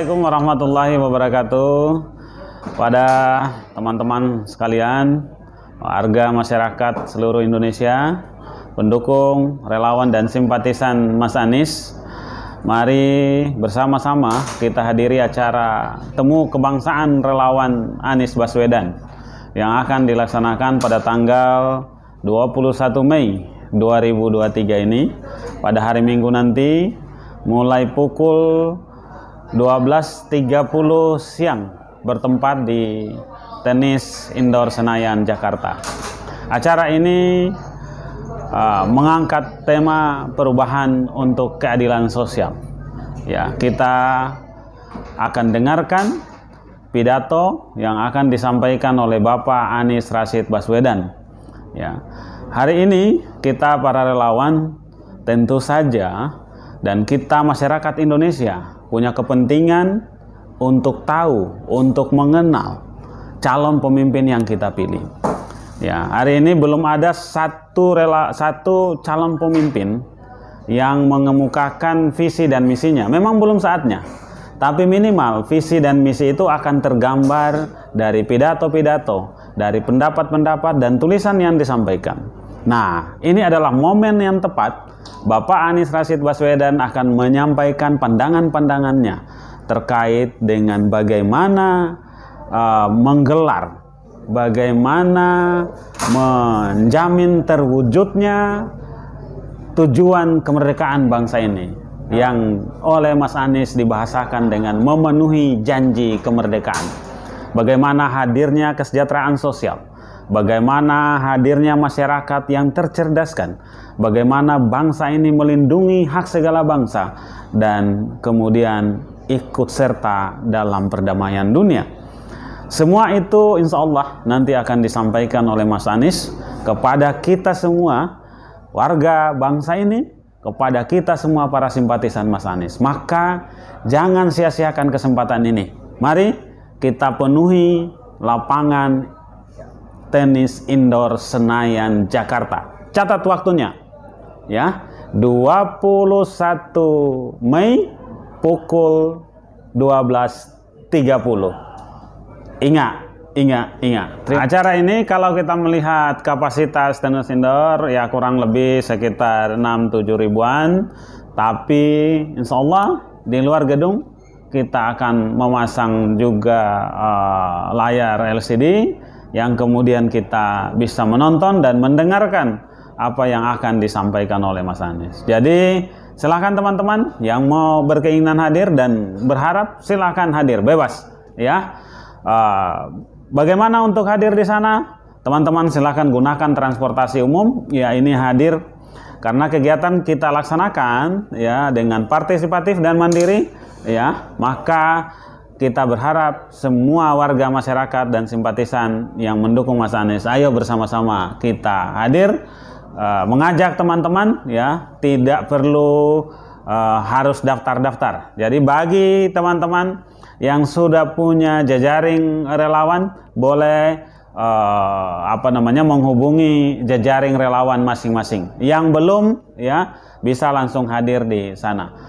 Assalamualaikum warahmatullahi wabarakatuh. Pada teman-teman sekalian, warga masyarakat seluruh Indonesia, pendukung, relawan dan simpatisan Mas Anies, mari bersama-sama kita hadiri acara temu kebangsaan relawan Anies Baswedan yang akan dilaksanakan pada tanggal 21 Mei 2023 ini pada hari Minggu nanti mulai pukul 12.30 siang bertempat di Tenis Indoor Senayan, Jakarta. Acara ini uh, mengangkat tema perubahan untuk keadilan sosial. Ya, kita akan dengarkan pidato yang akan disampaikan oleh Bapak Anies Rashid Baswedan. Ya. Hari ini kita para relawan tentu saja dan kita masyarakat Indonesia punya kepentingan untuk tahu, untuk mengenal calon pemimpin yang kita pilih. Ya, hari ini belum ada satu rela, satu calon pemimpin yang mengemukakan visi dan misinya. Memang belum saatnya. Tapi minimal visi dan misi itu akan tergambar dari pidato-pidato, dari pendapat-pendapat dan tulisan yang disampaikan. Nah, ini adalah momen yang tepat Bapak Anies Rashid Baswedan akan menyampaikan pandangan-pandangannya terkait dengan bagaimana uh, menggelar, bagaimana menjamin terwujudnya tujuan kemerdekaan bangsa ini yang oleh Mas Anies dibahasakan dengan memenuhi janji kemerdekaan. Bagaimana hadirnya kesejahteraan sosial, bagaimana hadirnya masyarakat yang tercerdaskan, bagaimana bangsa ini melindungi hak segala bangsa, dan kemudian ikut serta dalam perdamaian dunia. Semua itu insya Allah nanti akan disampaikan oleh Mas Anies kepada kita semua, warga bangsa ini, kepada kita semua para simpatisan Mas Anies. Maka jangan sia-siakan kesempatan ini. Mari kita penuhi lapangan Tenis Indoor Senayan Jakarta. Catat waktunya. Ya, 21 Mei pukul 12.30. Ingat, ingat, ingat. Acara ini kalau kita melihat kapasitas tenis indoor ya kurang lebih sekitar 6-7 ribuan. Tapi insya Allah di luar gedung kita akan memasang juga uh, layar LCD yang kemudian kita bisa menonton dan mendengarkan apa yang akan disampaikan oleh Mas Anies. Jadi silahkan teman-teman yang mau berkeinginan hadir dan berharap silahkan hadir bebas ya. Uh, bagaimana untuk hadir di sana? Teman-teman silahkan gunakan transportasi umum. Ya ini hadir karena kegiatan kita laksanakan ya dengan partisipatif dan mandiri ya maka kita berharap semua warga masyarakat dan simpatisan yang mendukung Mas Anies, ayo bersama-sama kita hadir uh, mengajak teman-teman ya, tidak perlu uh, harus daftar-daftar. Jadi bagi teman-teman yang sudah punya jejaring relawan, boleh uh, apa namanya menghubungi jejaring relawan masing-masing. Yang belum ya bisa langsung hadir di sana.